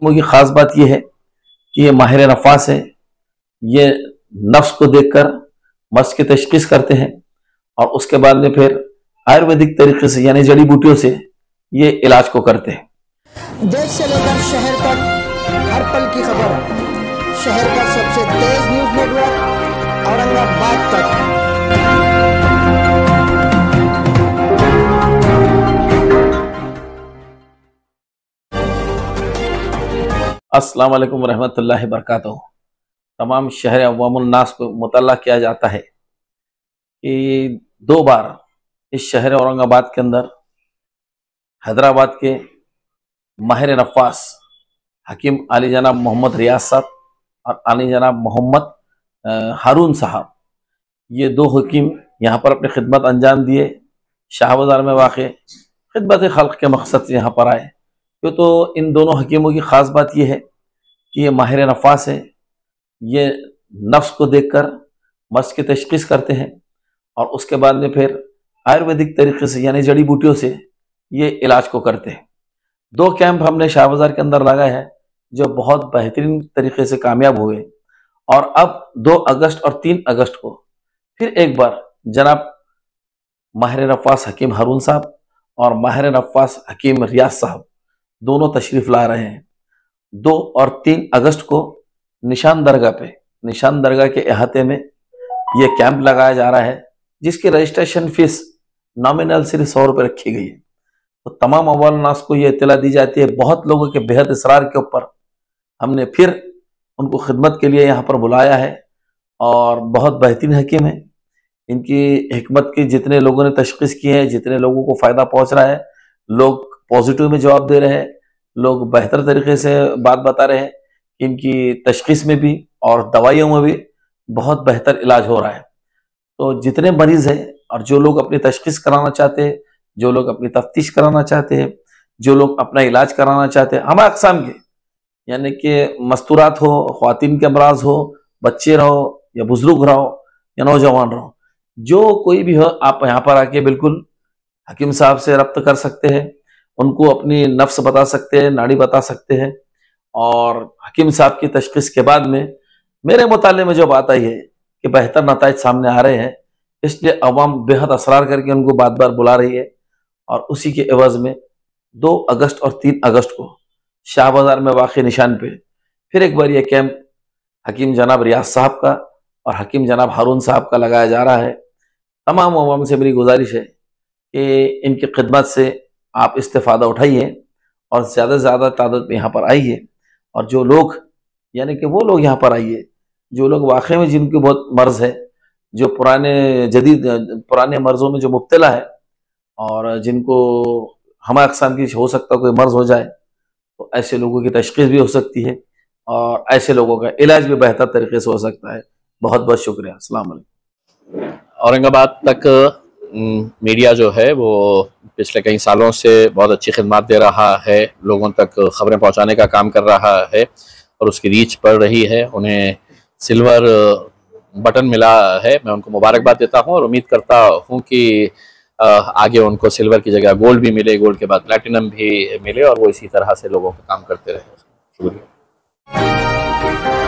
फिल्मों की खास बात यह है कि ये माहिर नफास है ये नफ्स को देखकर मर्ज की तशखीस करते हैं और उसके बाद में फिर आयुर्वेदिक तरीके से यानी जड़ी बूटियों से ये इलाज को करते हैं देश से लेकर शहर तक हर पल की खबर शहर का सबसे तेज न्यूज नेटवर्क औरंगाबाद तक अस्सलाम वालेकुम रहमतुल्लाहि वरकत तमाम शहर अवामनास को मुतला किया जाता है कि दो बार इस शहर औरंगाबाद के अंदर हैदराबाद के माहिर नफास हकीम अली जनाब मोहम्मद रियाज साहब और अली जनाब मोहम्मद हारून साहब ये दो हकीम यहाँ पर अपनी खिदमत अंजाम दिए शाहबाजार में वाक़ खिदमत खल्क के मकसद से यहाँ पर आए क्यों तो इन दोनों हकीमों की ख़ास बात यह है कि ये माहिर नफास है ये नफ्स को देख कर मर्ज की तशखीस करते हैं और उसके बाद में फिर आयुर्वेदिक तरीके से यानी जड़ी बूटियों से ये इलाज को करते हैं दो कैंप हमने शाह बाज़ार के अंदर लगाए हैं जो बहुत बेहतरीन तरीके से कामयाब हुए और अब दो अगस्त और तीन अगस्त को फिर एक बार जनाब माहिर नफास हकीम हारून साहब और माहिर नफास हकीम रियाज साहब दोनों तशरीफ ला रहे हैं दो और तीन अगस्त को निशान दरगाह पे निशान दरगाह के अहाते में ये कैंप लगाया जा रहा है जिसकी रजिस्ट्रेशन फीस नॉमिनल सिर्फ सौ रुपये रखी गई है तो तमाम अवालनास को ये इतला दी जाती है बहुत लोगों के बेहद इसरार के ऊपर हमने फिर उनको खिदमत के लिए यहाँ पर बुलाया है और बहुत बेहतरीन हकीम है इनकी हमत की जितने लोगों ने तशखीस की है जितने लोगों को फ़ायदा पहुँच रहा है लोग पॉजिटिव में जवाब दे रहे हैं लोग बेहतर तरीके से बात बता रहे हैं इनकी तशखीस में भी और दवाइयों में भी बहुत बेहतर इलाज हो रहा है तो जितने मरीज हैं और जो लोग अपनी तशखीस कराना चाहते हैं जो लोग अपनी तफ्तीश कराना चाहते हैं जो लोग अपना इलाज कराना चाहते हैं हमारे अकसाम के यानी कि मस्तूरात हो खातिन के अमराज हो बच्चे रहो या बुजुर्ग रहो या नौजवान रहो जो कोई भी हो आप यहाँ पर आके बिल्कुल हकीम साहब से रब्त कर सकते हैं उनको अपनी नफ्स बता सकते हैं नाड़ी बता सकते हैं और हकीम साहब की तशखीस के बाद में मेरे मुताले में जो बात आई है कि बेहतर नतज सामने आ रहे हैं इसलिए अवाम बेहद असरार करके उनको बार बार बुला रही है और उसी के एवज में दो अगस्त और तीन अगस्त को शाह बाज़ार में वाक़ निशान पे फिर एक बार ये कैंप हकीम जनाब रियाज साहब का और हकीम जनाब हारून साहब का लगाया जा रहा है तमाम अवाम से मेरी गुजारिश है कि इनकी खिदमत से आप इस्तेफादा उठाइए और ज़्यादा से ज़्यादा तादाद में यहाँ पर आइए और जो लोग यानी कि वो लोग यहाँ पर आइए जो लोग वाकई में जिनकी बहुत मर्ज़ है जो पुराने जदीद पुराने मर्ज़ों में जो मुबतला है और जिनको हमारे अकसाम की हो सकता कोई मर्ज़ हो जाए तो ऐसे लोगों की तशखीस भी हो सकती है और ऐसे लोगों का इलाज भी बेहतर तरीके से हो सकता है बहुत बहुत शुक्रिया असल औरंगाबाद तक मीडिया जो है वो पिछले कई सालों से बहुत अच्छी खदमात दे रहा है लोगों तक खबरें पहुँचाने का काम कर रहा है और उसकी रीच पड़ रही है उन्हें सिल्वर बटन मिला है मैं उनको मुबारकबाद देता हूँ और उम्मीद करता हूँ कि आगे उनको सिल्वर की जगह गोल्ड भी मिले गोल्ड के बाद प्लेटिनम भी मिले और वो इसी तरह से लोगों का काम करते रहे शुक्रिया